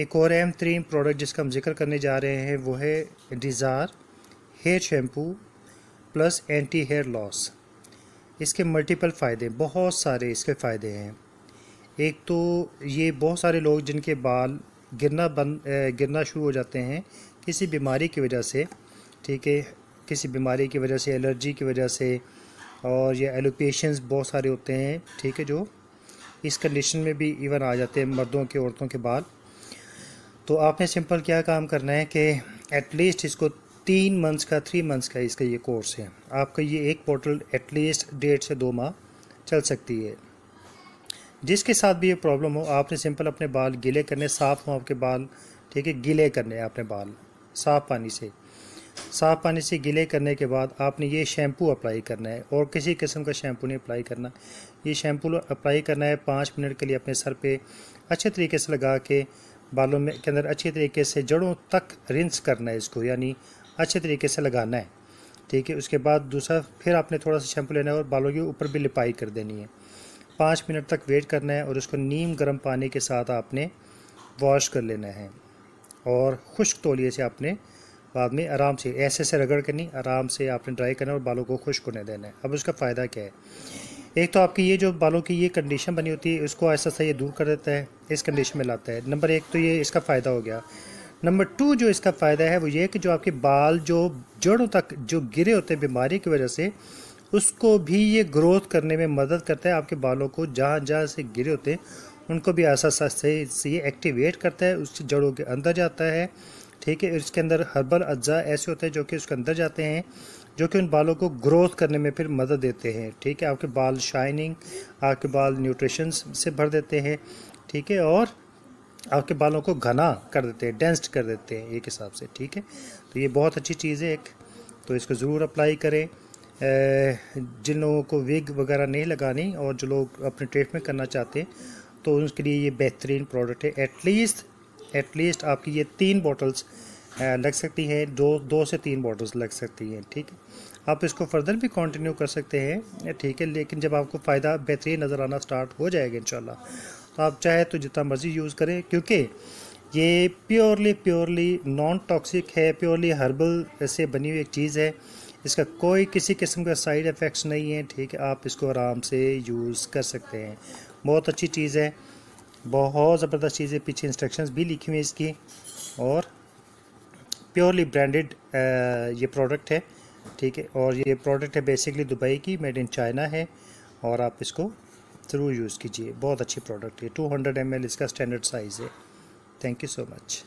एक और अहम तरीन प्रोडक्ट जिसका हम जिक्र करने जा रहे हैं वो है डिज़ार hair shampoo plus anti hair loss इसके मल्टीपल फ़ायदे बहुत सारे इसके फ़ायदे हैं एक तो ये बहुत सारे लोग जिनके बाल गिरना बन गिरना शुरू हो जाते हैं किसी बीमारी की वजह से ठीक है किसी बीमारी की वजह से एलर्जी की वजह से और ये एलोपेशंस बहुत सारे होते हैं ठीक है जो इस कंडीशन में भी इवन आ जाते हैं मर्दों के औरतों के बाल तो आपने सिंपल क्या काम करना है कि एटलीस्ट इसको तीन मंथ्स का थ्री मंथ्स का इसका ये कोर्स है आपका ये एक पोर्टल एटलीस्ट डेढ़ से दो माह चल सकती है जिसके साथ भी ये प्रॉब्लम हो आपने सिंपल अपने बाल गीले करने साफ़ हों आपके बाल ठीक है गीले करने आपने बाल साफ़ पानी से साफ़ पानी से गीले करने के बाद आपने ये शैम्पू अप्लाई करना है और किसी किस्म का शैम्पू नहीं अप्लाई करना ये शैम्पू अप्लाई करना है पाँच मिनट के लिए अपने सर पे अच्छे तरीके से लगा के बालों में के अंदर अच्छी तरीके से जड़ों तक रिंस करना है इसको यानी अच्छे तरीके से लगाना है ठीक है उसके बाद दूसरा फिर आपने थोड़ा सा शैम्पू लेना है और बालों के ऊपर भी लिपाई कर देनी है पाँच मिनट तक वेट करना है और उसको नीम गर्म पानी के साथ आपने वॉश कर लेना है और खुश्क तोलिए से आपने बाद में आराम से ऐसे से रगड़ करनी आराम से आपने ड्राई करना और बालों को खुश्क होने देना है अब उसका फ़ायदा क्या है एक तो आपकी ये जो बालों की ये कंडीशन बनी होती है उसको ऐसा सा ये दूर कर देता है इस कंडीशन में लाता है नंबर एक तो ये इसका फ़ायदा हो गया नंबर टू जो इसका फ़ायदा है वो ये कि जो आपके बाल जो जड़ों तक जो गिरे होते हैं बीमारी की वजह से उसको भी ये ग्रोथ करने में मदद करता है आपके बालों को जहाँ जहाँ से गिरे होते हैं उनको भी ऐसा से ये एक्टिवेट करता है उस जड़ों के अंदर जाता है ठीक है इसके अंदर हर्बल अज्जा ऐसे होते हैं जो कि उसके अंदर जाते हैं जो कि उन बालों को ग्रोथ करने में फिर मदद देते हैं ठीक है आपके बाल शाइनिंग आपके बाल न्यूट्रिशन से भर देते हैं ठीक है और आपके बालों को घना कर देते हैं डेंस्ड कर देते हैं एक हिसाब से ठीक है तो ये बहुत अच्छी चीज़ है एक तो इसको ज़रूर अप्लाई करें जिन लोगों को विग वगैरह नहीं लगानी और जो लोग अपने ट्रीटमेंट करना चाहते हैं तो उनके लिए ये बेहतरीन प्रोडक्ट है एटलीस्ट एटलीस्ट आपकी ये तीन बॉटल्स लग सकती हैं दो दो से तीन बॉटल्स लग सकती हैं ठीक है आप इसको फर्दर भी कंटिन्यू कर सकते हैं ठीक है लेकिन जब आपको फ़ायदा बेहतरीन नज़र आना स्टार्ट हो जाएगा इन आप चाहे तो जितना मर्ज़ी यूज़ करें क्योंकि ये प्योरली प्योरली नॉन टॉक्सिक है प्योरली हर्बल से बनी हुई एक चीज़ है इसका कोई किसी किस्म का साइड इफ़ेक्ट्स नहीं है ठीक है आप इसको आराम से यूज़ कर सकते हैं बहुत अच्छी चीज़ है बहुत ज़बरदस्त चीज़ है पीछे इंस्ट्रक्शंस भी लिखी हुई है इसकी और प्योरली ब्रांडेड ये प्रोडक्ट है ठीक है और ये प्रोडक्ट है बेसिकली दुबई की मेड इन चाइना है और आप इसको ज़रूर यूज़ कीजिए बहुत अच्छी प्रोडक्ट है टू हंड्रेड एम एल इसका स्टैंडर्ड साइज़ है थैंक यू सो मच